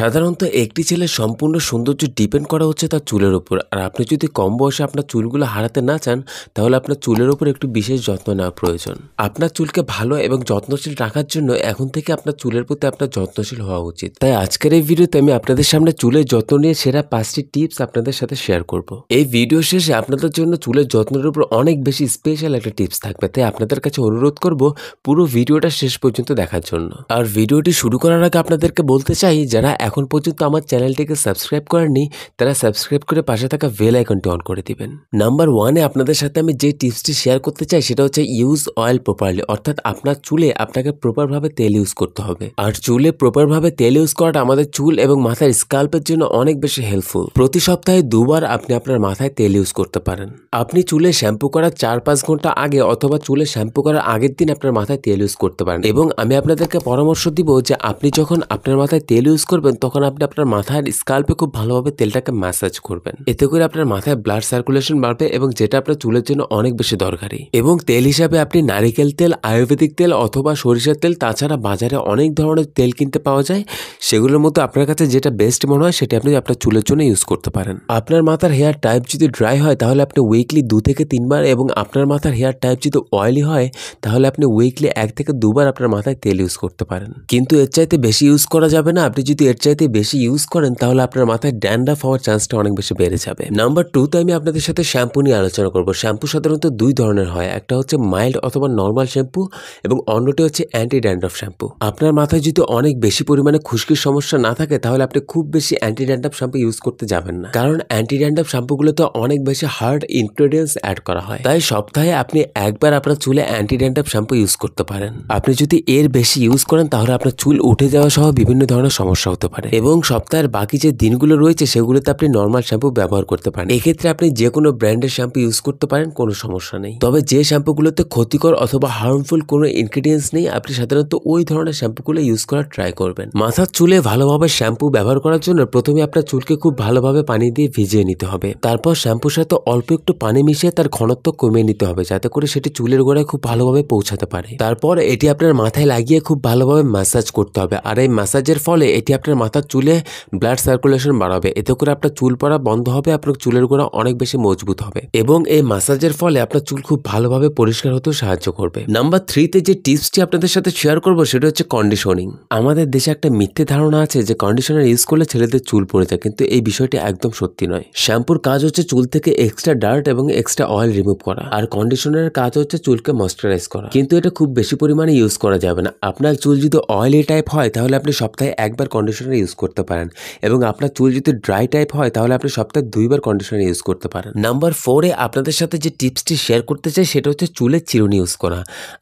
সাধারণত একটি ছেলের সম্পূর্ণ সৌন্দর্য ডিপেন্ড করা হচ্ছে তার চুলের উপর আর আপনি যদি কম বয়সে আপনার চুলগুলো হারাতে না চান তাহলে আপনার চুলের উপর একটু বিশেষ যত্ন নেওয়া প্রয়োজন আপনার চুলকে ভালো এবং যত্নশীল রাখার জন্য এখন থেকে আপনার চুলের প্রতি আপনার যত্নশীল হওয়া উচিত তাই আজকের এই ভিডিওতে আমি আপনাদের সামনে চুলের যত্ন নিয়ে সেরা পাঁচটি টিপস আপনাদের সাথে শেয়ার করব এই ভিডিও শেষে আপনাদের জন্য চুলের যত্নের উপর অনেক বেশি স্পেশাল একটা টিপস থাকবে তাই আপনাদের কাছে অনুরোধ করব পুরো ভিডিওটা শেষ পর্যন্ত দেখার জন্য আর ভিডিওটি শুরু করার আগে আপনাদেরকে বলতে চাই যারা এখন পর্যন্ত আমার চ্যানেলটিকে সাবস্ক্রাইব করেননি তারা সাবস্ক্রাইব করে পাশে থাকা বেল আইকনটি অন করে দিবেন নাম্বার ওয়ানে আপনাদের সাথে আমি যে টিপসটি শেয়ার করতে চাই সেটা হচ্ছে ইউজ অয়েল প্রপারলি অর্থাৎ আপনার চুলে আপনাকে প্রপারভাবে তেল ইউজ করতে হবে আর চুলে প্রপারভাবে তেল ইউজ করাটা আমাদের চুল এবং মাথার স্কাল্পের জন্য অনেক বেশি হেল্পফুল প্রতি সপ্তাহে দুবার আপনি আপনার মাথায় তেল ইউজ করতে পারেন আপনি চুলে শ্যাম্পু করার চার পাঁচ ঘন্টা আগে অথবা চুলে শ্যাম্পু করার আগের দিন আপনার মাথায় তেল ইউজ করতে পারেন এবং আমি আপনাদেরকে পরামর্শ দিব যে আপনি যখন আপনার মাথায় তেল ইউজ করবেন তখন আপনি আপনার মাথার স্কাল্পে খুব ভালোভাবে তেলটাকে ম্যাসাজ করবেন এতে করে আপনার মাথায় ব্লাড সার্কুলেশন বাড়বে এবং যেটা আপনার চুলের জন্য অনেক বেশি দরকারি এবং তেল হিসাবে আপনি নারিকেল তেল আয়ুর্বেদিক তেল অথবা সরিষার তেল তাছাড়া বাজারে অনেক ধরনের তেল কিনতে পাওয়া যায় সেগুলোর মধ্যে আপনার কাছে যেটা বেস্ট মনে হয় সেটা আপনি আপনার চুলের জন্য ইউজ করতে পারেন আপনার মাথার হেয়ার টাইপ যদি ড্রাই হয় তাহলে আপনি উইকলি দু থেকে তিনবার এবং আপনার মাথার হেয়ার টাইপ যদি অয়েলি হয় তাহলে আপনি উইকলি এক থেকে দুবার আপনার মাথায় তেল ইউজ করতে পারেন কিন্তু এর চাইতে বেশি ইউজ করা যাবে না আপনি যদি এর চাইতে বেশি ইউজ করেন তাহলে আপনার মাথায় ড্যান্ডাফ হওয়ার চান্সটা অনেক বেশি বেড়ে যাবে নাম্বার টুতে আমি আপনাদের সাথে শ্যাম্পু নিয়ে আলোচনা করব শ্যাম্পু সাধারণত দুই ধরনের হয় একটা হচ্ছে মাইল্ড অথবা নর্মাল শ্যাম্পু এবং অন্যটি হচ্ছে অ্যান্টি ড্যান্ড্রফ শ্যাম্পু আপনার মাথায় যদি অনেক বেশি পরিমাণে খুশকির সমস্যা না থাকে তাহলে আপনি খুব বেশি অ্যান্টি ড্যান্ড্রফ শ্যাম্পু ইউজ করতে যাবেন না কারণ অ্যান্টি ড্যান্ড্রফ শ্যাম্পুগুলোতে অনেক বেশি হার্ড ইনগ্রেডিয়েন্টস অ্যাড করা হয় তাই সপ্তাহে আপনি একবার আপনার চুলে অ্যান্টি ড্যান্ড্রফ শ্যাম্পু ইউজ করতে পারেন আপনি যদি এর বেশি ইউজ করেন তাহলে আপনার চুল উঠে যাওয়া সহ বিভিন্ন ধরনের সমস্যা হতে পারে পারে এবং সপ্তাহের বাকি যে দিনগুলো রয়েছে সেগুলোতে আপনি নর্মাল শ্যাম্পু ব্যবহার করতে পারেন এক্ষেত্রে আপনি যে কোনো ব্র্যান্ডের শ্যাম্পু ইউজ করতে পারেন কোনো সমস্যা নেই তবে যে শ্যাম্পুগুলোতে ক্ষতিকর অথবা হার্মফুল কোনো ইনগ্রিডিয়েন্টস নেই আপনি সাধারণত ওই ধরনের শ্যাম্পুগুলো ইউজ করার ট্রাই করবেন মাথার চুলে ভালোভাবে শ্যাম্পু ব্যবহার করার জন্য প্রথমে আপনার চুলকে খুব ভালোভাবে পানি দিয়ে ভিজিয়ে নিতে হবে তারপর শ্যাম্পুর সাথে অল্প একটু পানি মিশিয়ে তার ঘনত্ব কমিয়ে নিতে হবে যাতে করে সেটি চুলের গোড়ায় খুব ভালোভাবে পৌঁছাতে পারে তারপর এটি আপনার মাথায় লাগিয়ে খুব ভালোভাবে ম্যাসাজ করতে হবে আর এই ম্যাসাজের ফলে এটি আপনার মাথার চুলে ব্লাড সার্কুলেশন বাড়াবে এতে করে আপনার চুল পড়া বন্ধ হবে আপনার চুলের গোড়া অনেক বেশি মজবুত হবে এবং এই মাসাজের ফলে আপনার চুল খুব ভালোভাবে পরিষ্কার হতেও সাহায্য করবে নাম্বার থ্রিতে যে টিপসটি আপনাদের সাথে শেয়ার করবো সেটা হচ্ছে কন্ডিশনিং আমাদের দেশে একটা মিথ্যে ধারণা আছে যে কন্ডিশনার ইউজ করলে ছেলেদের চুল পড়ে যায় কিন্তু এই বিষয়টি একদম সত্যি নয় শ্যাম্পুর কাজ হচ্ছে চুল থেকে এক্সট্রা ডার্ট এবং এক্সট্রা অয়েল রিমুভ করা আর কন্ডিশনারের কাজ হচ্ছে চুলকে ময়শ্চারাইজ করা কিন্তু এটা খুব বেশি পরিমাণে ইউজ করা যাবে না আপনার চুল যদি অয়েলি টাইপ হয় তাহলে আপনি সপ্তাহে একবার কন্ডিশনার কন্ডিশনার ইউজ করতে পারেন এবং আপনার চুল যদি ড্রাই টাইপ হয় তাহলে আপনি সপ্তাহে দুইবার কন্ডিশনার ইউজ করতে পারেন নাম্বার ফোরে আপনাদের সাথে যে টিপসটি শেয়ার করতে চাই সেটা হচ্ছে চুলের চিরুনি ইউজ করা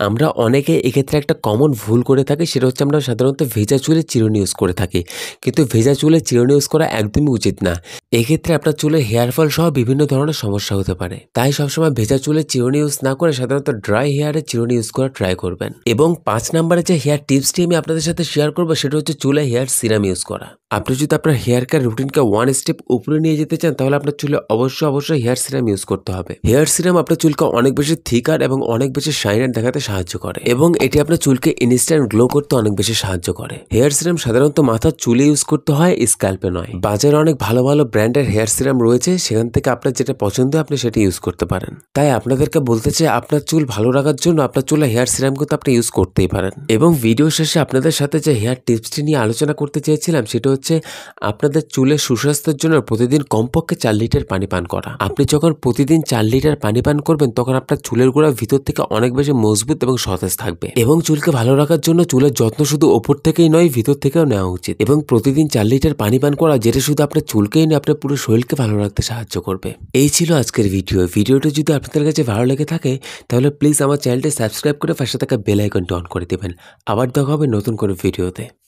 আমরা অনেকে এক্ষেত্রে একটা কমন ভুল করে থাকি সেটা হচ্ছে আমরা সাধারণত ভেজা চুলে চিরুনি ইউজ করে থাকি কিন্তু ভেজা চুলে চিরুনি ইউজ করা একদমই উচিত না এক্ষেত্রে আপনার চুলের হেয়ারফল সহ বিভিন্ন ধরনের সমস্যা হতে পারে তাই সবসময় ভেজা চুলের চিরুনি ইউজ না করে সাধারণত ড্রাই হেয়ারে চিরুনি ইউজ করা ট্রাই করবেন এবং পাঁচ নাম্বারে যে হেয়ার টিপসটি আমি আপনাদের সাথে শেয়ার করবো সেটা হচ্ছে চুলে হেয়ার সিরাম ইউজ ইউজ করা আপনি যদি আপনার হেয়ার কেয়ার রুটিনকে ওয়ান স্টেপ উপরে নিয়ে যেতে চান তাহলে আপনার চুলে অবশ্যই অবশ্যই হেয়ার সিরাম ইউজ করতে হবে হেয়ার সিরাম আপনার চুলকে অনেক বেশি থিকার এবং অনেক বেশি শাইনার দেখাতে সাহায্য করে এবং এটি আপনার চুলকে ইনস্ট্যান্ট গ্লো করতে অনেক বেশি সাহায্য করে হেয়ার সিরাম সাধারণত মাথার চুলে ইউজ করতে হয় স্ক্যাল্পে নয় বাজারে অনেক ভালো ভালো ব্র্যান্ডের হেয়ার সিরাম রয়েছে সেখান থেকে আপনার যেটা পছন্দ আপনি সেটি ইউজ করতে পারেন তাই আপনাদেরকে বলতে চাই আপনার চুল ভালো রাখার জন্য আপনার চুলে হেয়ার সিরাম কিন্তু আপনি ইউজ করতেই পারেন এবং ভিডিও শেষে আপনাদের সাথে যে হেয়ার টিপসটি নিয়ে আলোচনা করতে চেয়েছি চাইছিলাম সেটা হচ্ছে আপনাদের চুলের সুস্বাস্থ্যের জন্য প্রতিদিন কমপক্ষে চার লিটার পানি পান করা আপনি যখন প্রতিদিন চার লিটার পানি পান করবেন তখন আপনার চুলের গোড়া ভিতর থেকে অনেক বেশি মজবুত এবং সতেজ থাকবে এবং চুলকে ভালো রাখার জন্য চুলের যত্ন শুধু ওপর থেকেই নয় ভিতর থেকেও নেওয়া উচিত এবং প্রতিদিন চার লিটার পানি পান করা যেটা শুধু আপনার চুলকেই নয় আপনার পুরো শরীরকে ভালো রাখতে সাহায্য করবে এই ছিল আজকের ভিডিও ভিডিওটি যদি আপনাদের কাছে ভালো লেগে থাকে তাহলে প্লিজ আমার চ্যানেলটি সাবস্ক্রাইব করে পাশে থাকা বেল আইকনটি অন করে দেবেন আবার দেখা হবে নতুন কোনো ভিডিওতে